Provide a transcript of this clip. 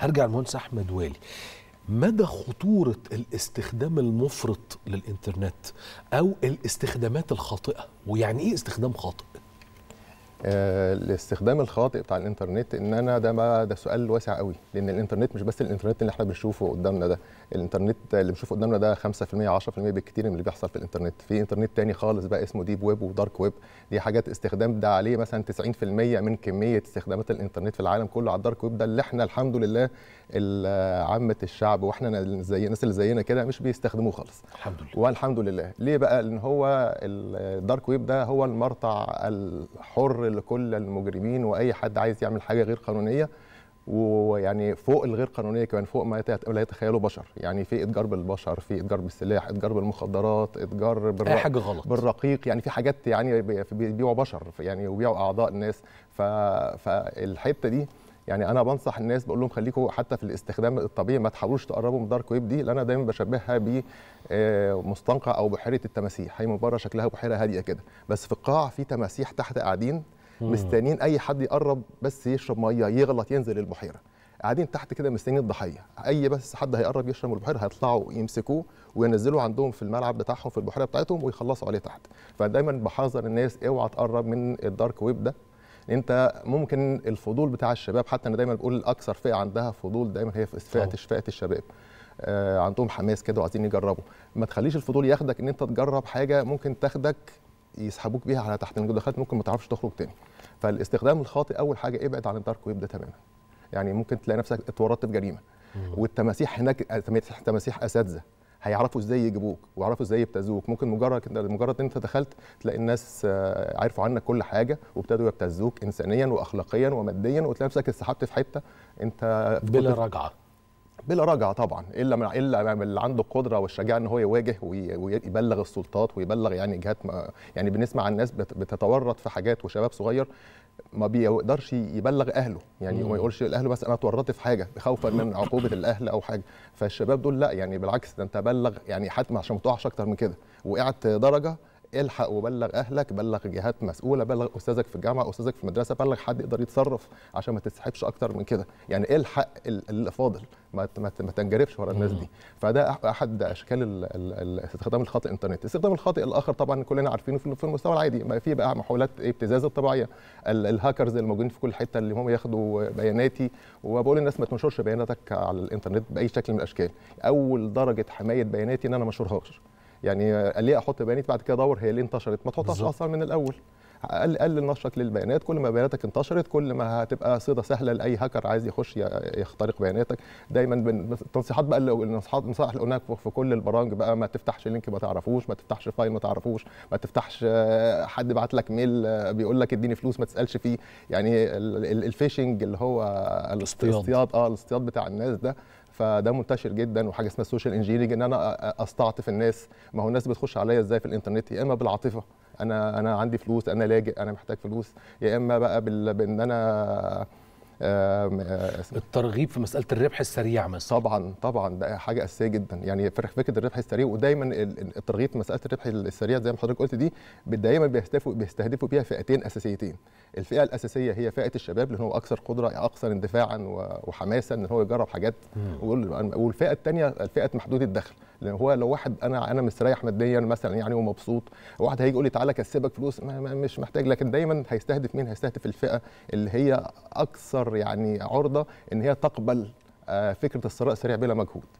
هرجع للمهندس احمد والي مدى خطورة الاستخدام المفرط للإنترنت أو الاستخدامات الخاطئة ويعني إيه استخدام خاطئ؟ الاستخدام آه، الخاطئ بتاع الانترنت ان انا ده ما ده سؤال واسع قوي لان الانترنت مش بس الانترنت اللي احنا بنشوفه قدامنا ده الانترنت اللي بنشوفه قدامنا ده 5% 10% بالكتير من اللي بيحصل في الانترنت في انترنت تاني خالص بقى اسمه ديب ويب ودارك ويب دي حاجات استخدام ده عليه مثلا 90% من كميه استخدامات الانترنت في العالم كله على الدارك ويب ده اللي احنا الحمد لله عامه الشعب واحنا زي الناس اللي زينا كده مش بيستخدموه خالص الحمد لله والحمد لله ليه بقى لان هو الدارك ويب ده هو المرتع الحر لكل المجرمين واي حد عايز يعمل حاجه غير قانونيه ويعني فوق الغير قانونيه كمان فوق ما لا يتخيله بشر يعني في اتجار بالبشر في اتجار بالسلاح اتجار بالمخدرات اتجار بالر... حاجة غلط. بالرقيق يعني في حاجات يعني بيبيعوا بشر يعني وبيعوا اعضاء الناس ف... فالحته دي يعني انا بنصح الناس بقول لهم خليكم حتى في الاستخدام الطبيعي ما تحاولوش تقربوا من دارك ويب دي اللي انا دايما بشبهها بمستنقع آه، او بحيره التماسيح هي من بره شكلها بحيره هاديه كده بس في القاع في تماسيح تحت قاعدين مستنيين اي حد يقرب بس يشرب ميه يغلط ينزل البحيره قاعدين تحت كده مستنيين الضحيه اي بس حد هيقرب يشرب من البحيره هيطلعوا يمسكوه وينزلوه عندهم في الملعب بتاعهم في البحيره بتاعتهم ويخلصوا عليه تحت فدايما بحذر الناس اوعى تقرب من الدارك ويب ده انت ممكن الفضول بتاع الشباب حتى انا دايما بقول اكثر فئه عندها فضول دايما هي فئه فئه الشباب آه، عندهم حماس كده وعايزين يجربوا ما تخليش الفضول ياخدك ان انت تجرب حاجه ممكن تاخدك يسحبوك بيها على تحت دخلت ممكن ما تعرفش تخرج تاني فالاستخدام الخاطئ اول حاجه ابعد عن الدارك ويب ده تماما يعني ممكن تلاقي نفسك اتورطت في جريمه والتماسيح هناك تماسيح اساتذه هيعرفوا ازاي يجيبوك ويعرفوا ازاي يبتزوك ممكن مجرد مجرد ان انت دخلت تلاقي الناس آه، عرفوا عنك كل حاجه وابتدوا يبتزوك انسانيا واخلاقيا وماديا وتلاقي نفسك اتسحبت في حته انت بلا رجعه بلا رجعه طبعا الا من الا من اللي عنده القدره والشجاعه ان هو يواجه ويبلغ السلطات ويبلغ يعني جهات يعني بنسمع عن ناس بتتورط في حاجات وشباب صغير ما بيقدرش يبلغ اهله يعني ما يقولش لاهله بس انا اتورطت في حاجه خوفا من عقوبه الاهل او حاجه فالشباب دول لا يعني بالعكس ده انت بلغ يعني حتى عشان ما تقعش اكتر من كده وقعت درجه الحق وبلغ اهلك بلغ جهات مسؤوله بلغ استاذك في الجامعه استاذك في المدرسه بلغ حد يقدر يتصرف عشان ما تسحبش اكتر من كده يعني الحق اللي فاضل ما تنجرفش ورا الناس دي فده احد اشكال الاستخدام الخاطئ الانترنت الاستخدام الخاطئ الاخر طبعا كلنا عارفينه في المستوى العادي ما في بقى محاولات ابتزاز الطبيعيه الهاكرز اللي موجودين في كل حته اللي هم ياخدوا بياناتي وبقول للناس ما تنشرش بياناتك على الانترنت باي شكل من الاشكال اول درجه حمايه بياناتي ان انا ما اشهرهاش يعني ليه احط بيانات بعد كده ادور هي ليه انتشرت ما تحطهاش اصلا من الاول قلل نشرك للبيانات كل ما بياناتك انتشرت كل ما هتبقى صيده سهله لاي هاكر عايز يخش يخترق بياناتك دايما التنصيحات بقى اللي النصيحات اللي قلناها في كل البرامج بقى ما تفتحش لينك ما تعرفوش ما تفتحش فايل ما تعرفوش ما تفتحش آه، حد بعت لك ميل آه، بيقول لك اديني فلوس ما تسالش فيه يعني الفيشنج اللي هو الاصطياد اه الاصطياد بتاع الناس ده فده منتشر جدا وحاجه اسمها السوشيال انجينيرنج ان انا استعطف الناس ما هو الناس بتخش عليا ازاي في الانترنت يا اما بالعاطفه انا انا عندي فلوس انا لاجئ انا محتاج فلوس يا اما بقى بال... بان انا آه، الترغيب في مساله الربح السريع مثلا طبعا طبعا ده حاجه اساسيه جدا يعني فكره الربح السريع ودايما الترغيب في مساله الربح السريع زي ما حضرتك قلت دي دايما بيستهدفوا بيستهدفوا بيها فئتين اساسيتين الفئه الاساسيه هي فئه الشباب لان هو اكثر قدره اكثر اندفاعا وحماسا ان هو يجرب حاجات والفئه الثانيه فئه محدود الدخل لان هو لو واحد انا انا مستريح ماديا مثلا يعني ومبسوط واحد هيجي يقول لي تعالى اكسبك فلوس ما ما مش محتاج لكن دايما هيستهدف مين هيستهدف الفئه اللي هي اكثر يعني عرضه ان هي تقبل آه، فكره الثراء السريع بلا مجهود